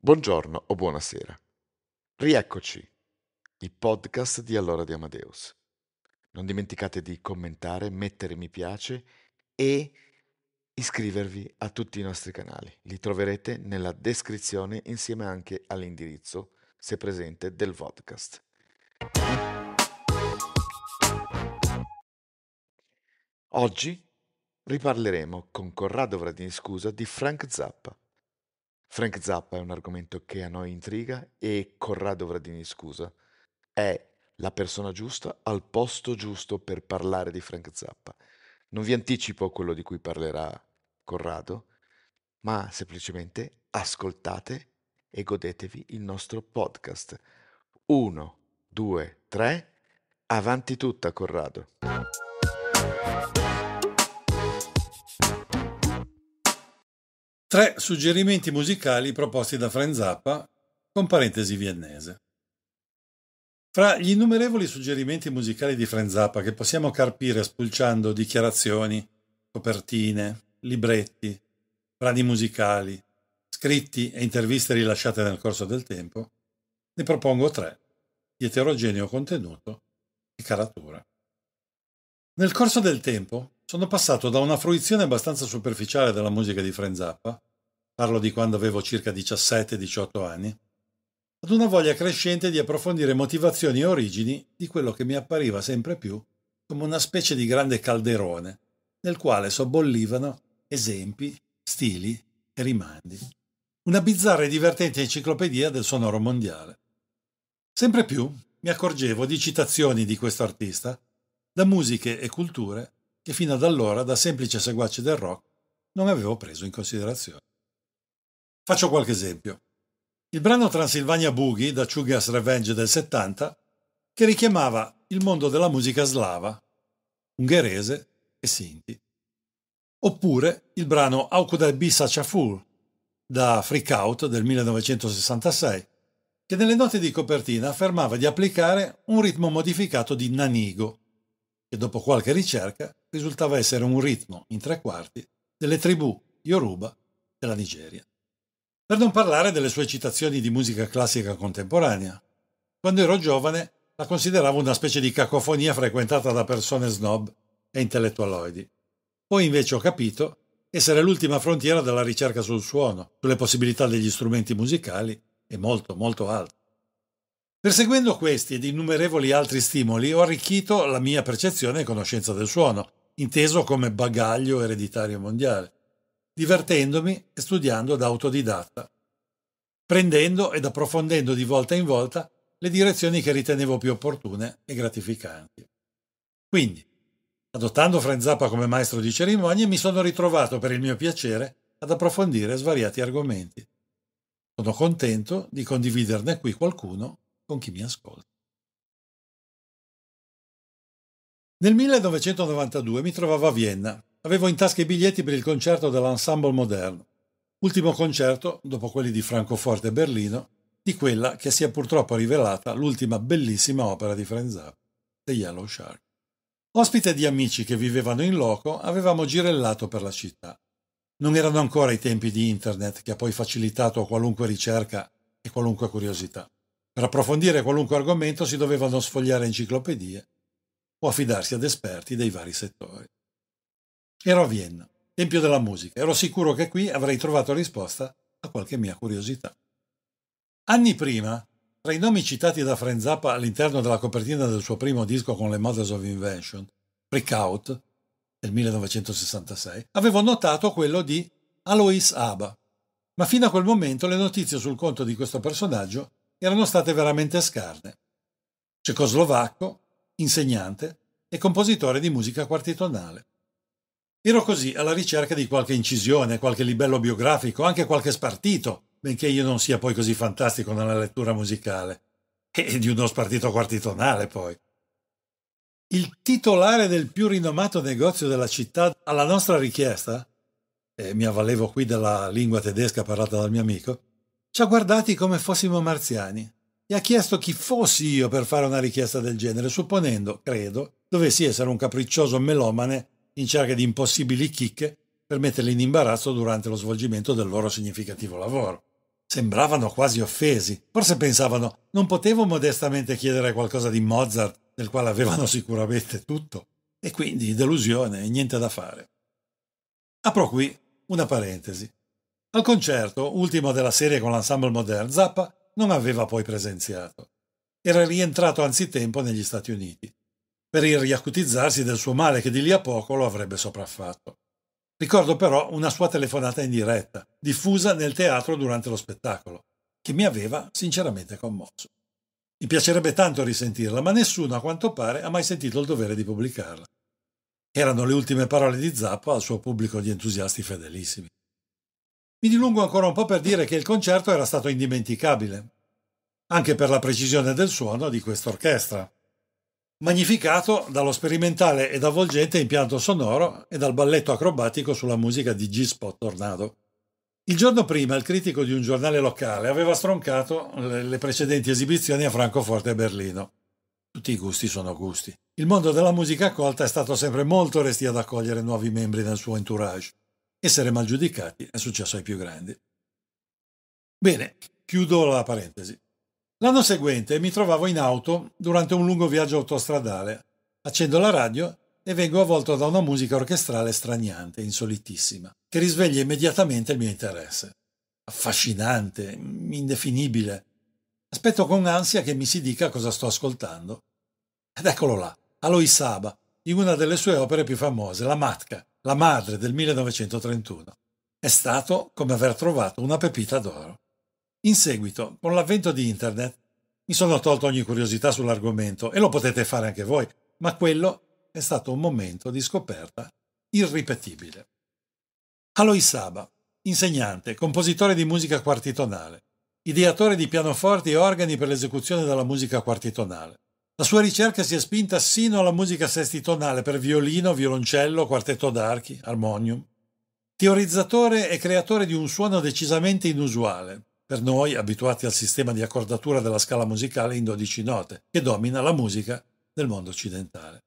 Buongiorno o buonasera. Rieccoci, i podcast di Allora di Amadeus. Non dimenticate di commentare, mettere mi piace e iscrivervi a tutti i nostri canali. Li troverete nella descrizione insieme anche all'indirizzo, se presente, del podcast. Oggi riparleremo con Corrado Vradini Scusa di Frank Zappa. Frank Zappa è un argomento che a noi intriga e Corrado Vradini Scusa è la persona giusta al posto giusto per parlare di Frank Zappa. Non vi anticipo quello di cui parlerà Corrado, ma semplicemente ascoltate e godetevi il nostro podcast. 1, 2, 3, avanti tutta Corrado. Tre suggerimenti musicali proposti da Franz Zappa, con parentesi viennese. Fra gli innumerevoli suggerimenti musicali di Franz Zappa che possiamo carpire spulciando dichiarazioni, copertine, libretti, brani musicali, scritti e interviste rilasciate nel corso del tempo, ne propongo tre, di eterogeneo contenuto e caratura. Nel corso del tempo sono passato da una fruizione abbastanza superficiale della musica di Frank Zappa, parlo di quando avevo circa 17-18 anni, ad una voglia crescente di approfondire motivazioni e origini di quello che mi appariva sempre più come una specie di grande calderone nel quale sobbollivano esempi, stili e rimandi. Una bizzarra e divertente enciclopedia del sonoro mondiale. Sempre più mi accorgevo di citazioni di questo artista da musiche e culture che fino ad allora da semplice seguace del rock non avevo preso in considerazione. Faccio qualche esempio. Il brano Transilvania Boogie da Chugas Revenge del 70 che richiamava il mondo della musica slava, ungherese e sinti. Oppure il brano How Could I Be Such a Fool da Freak Out del 1966 che nelle note di copertina affermava di applicare un ritmo modificato di Nanigo, che dopo qualche ricerca risultava essere un ritmo in tre quarti delle tribù Yoruba della Nigeria. Per non parlare delle sue citazioni di musica classica contemporanea. Quando ero giovane la consideravo una specie di cacofonia frequentata da persone snob e intellettualoidi. Poi invece ho capito essere l'ultima frontiera della ricerca sul suono, sulle possibilità degli strumenti musicali e molto, molto altro. Perseguendo questi ed innumerevoli altri stimoli ho arricchito la mia percezione e conoscenza del suono, inteso come bagaglio ereditario mondiale, divertendomi e studiando da autodidatta, prendendo ed approfondendo di volta in volta le direzioni che ritenevo più opportune e gratificanti. Quindi, adottando Franzappa come maestro di cerimonie, mi sono ritrovato per il mio piacere ad approfondire svariati argomenti. Sono contento di condividerne qui qualcuno con chi mi ascolta. Nel 1992 mi trovavo a Vienna. Avevo in tasca i biglietti per il concerto dell'Ensemble Moderno, ultimo concerto, dopo quelli di Francoforte e Berlino, di quella che si è purtroppo rivelata l'ultima bellissima opera di Franzap, The Yellow Shark. Ospite di amici che vivevano in loco, avevamo girellato per la città. Non erano ancora i tempi di Internet che ha poi facilitato qualunque ricerca e qualunque curiosità. Per approfondire qualunque argomento si dovevano sfogliare enciclopedie o affidarsi ad esperti dei vari settori. Ero a Vienna, tempio della musica, ero sicuro che qui avrei trovato risposta a qualche mia curiosità. Anni prima, tra i nomi citati da Frank Zappa all'interno della copertina del suo primo disco con le Mothers of Invention, Freak Out, del 1966, avevo notato quello di Alois Abba, ma fino a quel momento le notizie sul conto di questo personaggio erano state veramente scarne. Cecoslovacco, insegnante e compositore di musica quartitonale. Ero così alla ricerca di qualche incisione, qualche libello biografico, anche qualche spartito, benché io non sia poi così fantastico nella lettura musicale. E di uno spartito quartitonale, poi. Il titolare del più rinomato negozio della città, alla nostra richiesta, e mi avvalevo qui della lingua tedesca parlata dal mio amico, ci ha guardati come fossimo marziani e ha chiesto chi fossi io per fare una richiesta del genere, supponendo, credo, dovessi essere un capriccioso melomane in cerca di impossibili chicche per metterli in imbarazzo durante lo svolgimento del loro significativo lavoro. Sembravano quasi offesi, forse pensavano non potevo modestamente chiedere qualcosa di Mozart, del quale avevano sicuramente tutto, e quindi delusione e niente da fare. Apro qui una parentesi. Al concerto, ultimo della serie con l'ensemble modern, Zappa non aveva poi presenziato. Era rientrato anzitempo negli Stati Uniti, per il riacutizzarsi del suo male che di lì a poco lo avrebbe sopraffatto. Ricordo però una sua telefonata in diretta, diffusa nel teatro durante lo spettacolo, che mi aveva sinceramente commosso. Mi piacerebbe tanto risentirla, ma nessuno, a quanto pare, ha mai sentito il dovere di pubblicarla. Erano le ultime parole di Zappa al suo pubblico di entusiasti fedelissimi. Mi dilungo ancora un po' per dire che il concerto era stato indimenticabile, anche per la precisione del suono di quest'orchestra, magnificato dallo sperimentale ed avvolgente impianto sonoro e dal balletto acrobatico sulla musica di G-Spot Tornado. Il giorno prima il critico di un giornale locale aveva stroncato le precedenti esibizioni a Francoforte e Berlino. Tutti i gusti sono gusti. Il mondo della musica accolta è stato sempre molto restio ad accogliere nuovi membri nel suo entourage. Essere mal giudicati è successo ai più grandi. Bene, chiudo la parentesi. L'anno seguente mi trovavo in auto durante un lungo viaggio autostradale. Accendo la radio e vengo avvolto da una musica orchestrale straniante, insolitissima, che risveglia immediatamente il mio interesse. Affascinante, indefinibile. Aspetto con ansia che mi si dica cosa sto ascoltando. Ed eccolo là, Alois Saba, in una delle sue opere più famose, La Matka, la madre del 1931. È stato come aver trovato una pepita d'oro. In seguito, con l'avvento di Internet, mi sono tolto ogni curiosità sull'argomento e lo potete fare anche voi, ma quello è stato un momento di scoperta irripetibile. Alois Saba, insegnante, compositore di musica quartitonale, ideatore di pianoforti e organi per l'esecuzione della musica quartitonale, la sua ricerca si è spinta sino alla musica sestitonale per violino, violoncello, quartetto d'archi, armonium. Teorizzatore e creatore di un suono decisamente inusuale, per noi abituati al sistema di accordatura della scala musicale in 12 note, che domina la musica del mondo occidentale.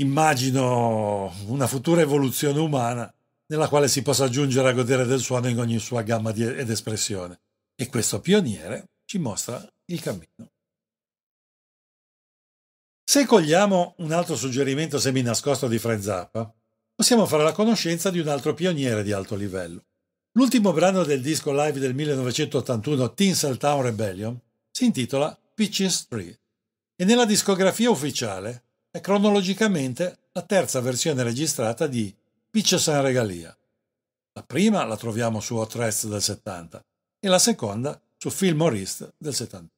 Immagino una futura evoluzione umana nella quale si possa giungere a godere del suono in ogni sua gamma ed espressione. E questo pioniere ci mostra il cammino. Se cogliamo un altro suggerimento seminascosto di Fred Zappa, possiamo fare la conoscenza di un altro pioniere di alto livello. L'ultimo brano del disco live del 1981, Tinsel Town Rebellion, si intitola Pitching Street e nella discografia ufficiale è cronologicamente la terza versione registrata di Pitch San Regalia. La prima la troviamo su Hot Rest del 70 e la seconda su Phil Morris del 70.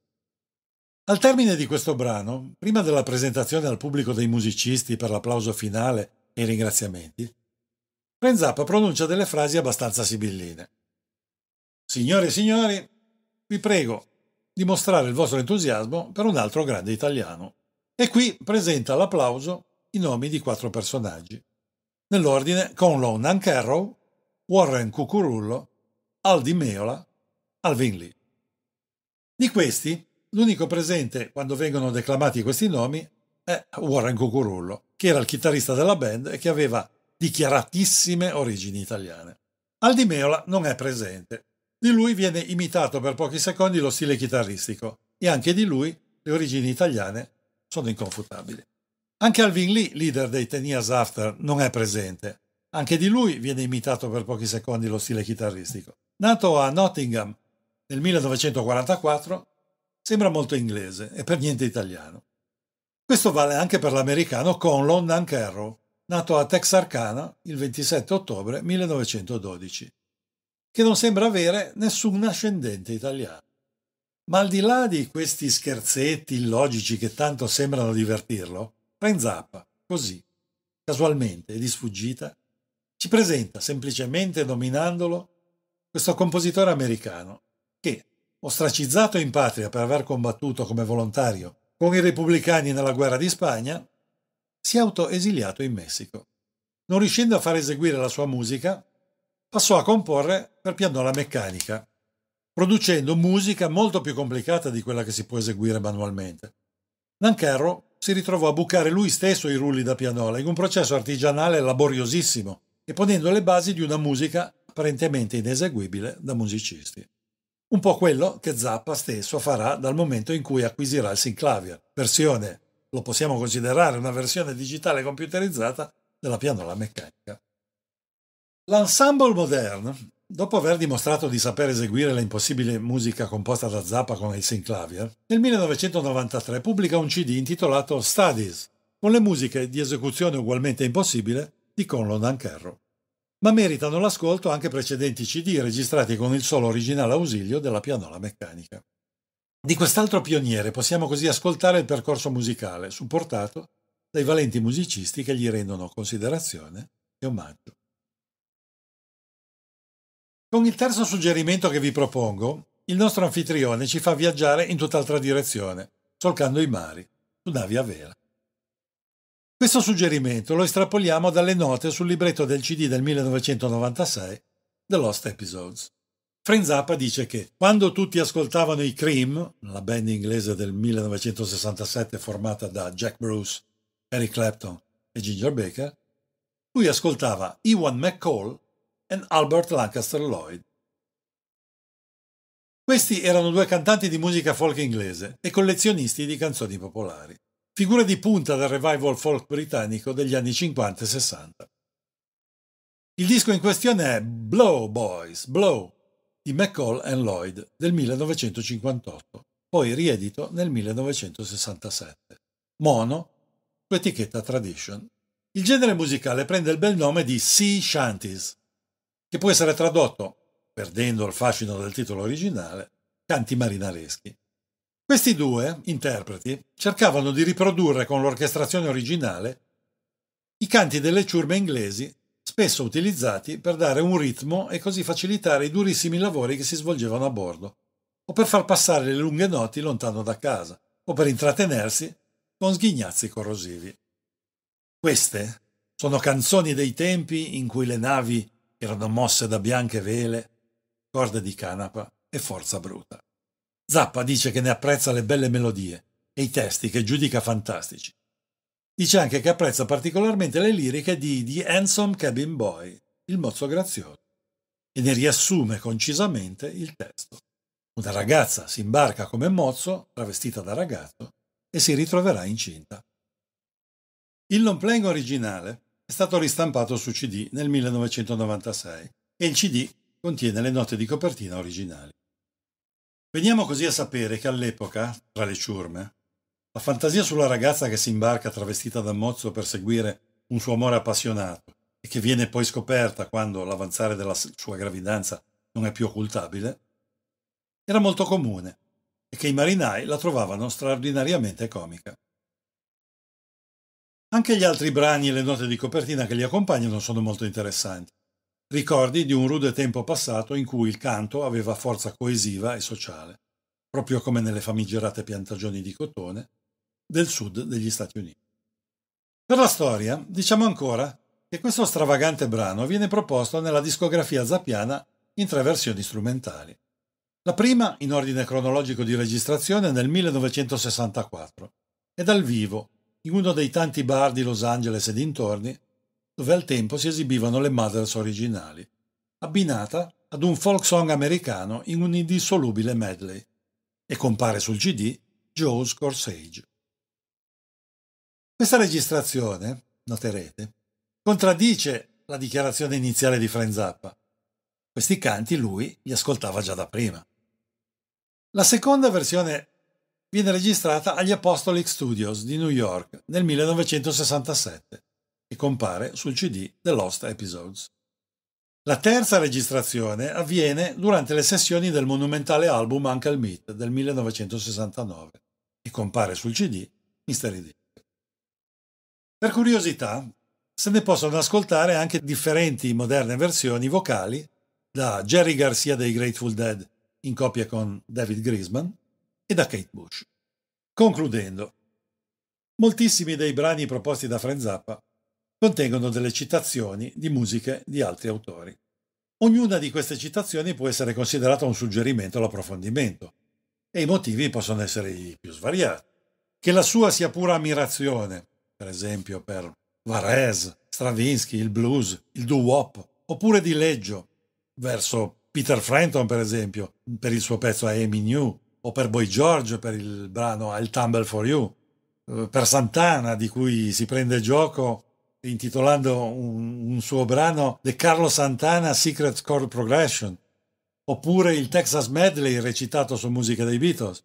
Al termine di questo brano, prima della presentazione al pubblico dei musicisti per l'applauso finale e i ringraziamenti, Zappa pronuncia delle frasi abbastanza sibilline. Signore e signori, vi prego di mostrare il vostro entusiasmo per un altro grande italiano. E qui presenta all'applauso i nomi di quattro personaggi, nell'ordine Conlon Nancarrow, Warren Cucurullo, Aldi Meola, Alvin Lee. Di questi, L'unico presente quando vengono declamati questi nomi è Warren Cucurullo, che era il chitarrista della band e che aveva dichiaratissime origini italiane. Aldi Meola non è presente. Di lui viene imitato per pochi secondi lo stile chitarristico e anche di lui le origini italiane sono inconfutabili. Anche Alvin Lee, leader dei Ten Years After, non è presente. Anche di lui viene imitato per pochi secondi lo stile chitarristico. Nato a Nottingham nel 1944, Sembra molto inglese e per niente italiano. Questo vale anche per l'americano Conlon London Carroll, nato a Texarkana il 27 ottobre 1912, che non sembra avere nessun ascendente italiano. Ma al di là di questi scherzetti illogici che tanto sembrano divertirlo, Renzappa, così, casualmente e di sfuggita, ci presenta semplicemente nominandolo questo compositore americano che, ostracizzato in patria per aver combattuto come volontario con i repubblicani nella guerra di Spagna, si è autoesiliato in Messico. Non riuscendo a far eseguire la sua musica, passò a comporre per pianola meccanica, producendo musica molto più complicata di quella che si può eseguire manualmente. Nancherro si ritrovò a bucare lui stesso i rulli da pianola in un processo artigianale laboriosissimo e ponendo le basi di una musica apparentemente ineseguibile da musicisti un po' quello che Zappa stesso farà dal momento in cui acquisirà il Synclavier, versione, lo possiamo considerare una versione digitale computerizzata della pianola meccanica. L'ensemble moderne, dopo aver dimostrato di saper eseguire la impossibile musica composta da Zappa con il Synclavier, nel 1993 pubblica un CD intitolato Studies, con le musiche di esecuzione ugualmente impossibile di Conlon Ancherro ma meritano l'ascolto anche precedenti CD registrati con il solo originale ausilio della pianola meccanica. Di quest'altro pioniere possiamo così ascoltare il percorso musicale, supportato dai valenti musicisti che gli rendono considerazione e omaggio. Con il terzo suggerimento che vi propongo, il nostro anfitrione ci fa viaggiare in tutt'altra direzione, solcando i mari, su navi a vela. Questo suggerimento lo estrapoliamo dalle note sul libretto del CD del 1996, The Lost Episodes. Frank Zappa dice che quando tutti ascoltavano i Cream, la band inglese del 1967 formata da Jack Bruce, Eric Clapton e Ginger Baker, lui ascoltava Ewan McCall e Albert Lancaster Lloyd. Questi erano due cantanti di musica folk inglese e collezionisti di canzoni popolari figura di punta del revival folk britannico degli anni 50 e 60. Il disco in questione è Blow Boys, Blow di McCall and Lloyd del 1958, poi riedito nel 1967. Mono, su etichetta Tradition. Il genere musicale prende il bel nome di Sea Shanties, che può essere tradotto, perdendo il fascino del titolo originale, canti marinareschi. Questi due interpreti cercavano di riprodurre con l'orchestrazione originale i canti delle ciurme inglesi spesso utilizzati per dare un ritmo e così facilitare i durissimi lavori che si svolgevano a bordo, o per far passare le lunghe notti lontano da casa, o per intrattenersi con sghignazzi corrosivi. Queste sono canzoni dei tempi in cui le navi erano mosse da bianche vele, corde di canapa e forza bruta. Zappa dice che ne apprezza le belle melodie e i testi che giudica fantastici. Dice anche che apprezza particolarmente le liriche di The Handsome Cabin Boy, il mozzo grazioso, e ne riassume concisamente il testo. Una ragazza si imbarca come mozzo, travestita da ragazzo, e si ritroverà incinta. Il non playing originale è stato ristampato su CD nel 1996 e il CD contiene le note di copertina originali. Veniamo così a sapere che all'epoca, tra le ciurme, la fantasia sulla ragazza che si imbarca travestita da mozzo per seguire un suo amore appassionato e che viene poi scoperta quando l'avanzare della sua gravidanza non è più occultabile, era molto comune e che i marinai la trovavano straordinariamente comica. Anche gli altri brani e le note di copertina che li accompagnano sono molto interessanti ricordi di un rude tempo passato in cui il canto aveva forza coesiva e sociale, proprio come nelle famigerate piantagioni di cotone del sud degli Stati Uniti. Per la storia, diciamo ancora che questo stravagante brano viene proposto nella discografia zappiana in tre versioni strumentali. La prima, in ordine cronologico di registrazione, nel 1964, e dal vivo, in uno dei tanti bar di Los Angeles e dintorni, dove al tempo si esibivano le Mothers originali, abbinata ad un folk song americano in un indissolubile medley, e compare sul CD Joe's Corsage. Questa registrazione, noterete, contraddice la dichiarazione iniziale di Zappa. Questi canti lui li ascoltava già da prima. La seconda versione viene registrata agli Apostolic Studios di New York nel 1967 e compare sul CD The Lost Episodes. La terza registrazione avviene durante le sessioni del monumentale album Uncle Meat del 1969 e compare sul CD Mystery Dick. Per curiosità, se ne possono ascoltare anche differenti moderne versioni vocali da Jerry Garcia dei Grateful Dead in coppia con David Grisman e da Kate Bush. Concludendo, moltissimi dei brani proposti da Frenzappa contengono delle citazioni di musiche di altri autori. Ognuna di queste citazioni può essere considerata un suggerimento all'approfondimento e i motivi possono essere i più svariati. Che la sua sia pura ammirazione, per esempio per Varese, Stravinsky, il blues, il doo-wop, oppure dileggio verso Peter Frampton, per esempio, per il suo pezzo I Am In o per Boy George per il brano I'll Tumble For You, eh, per Santana, di cui si prende gioco intitolando un, un suo brano The Carlos Santana Secret Chord Progression, oppure il Texas Medley recitato su musica dei Beatles.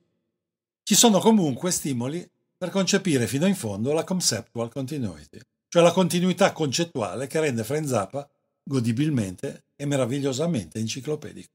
Ci sono comunque stimoli per concepire fino in fondo la conceptual continuity, cioè la continuità concettuale che rende Frenzappa godibilmente e meravigliosamente enciclopedico.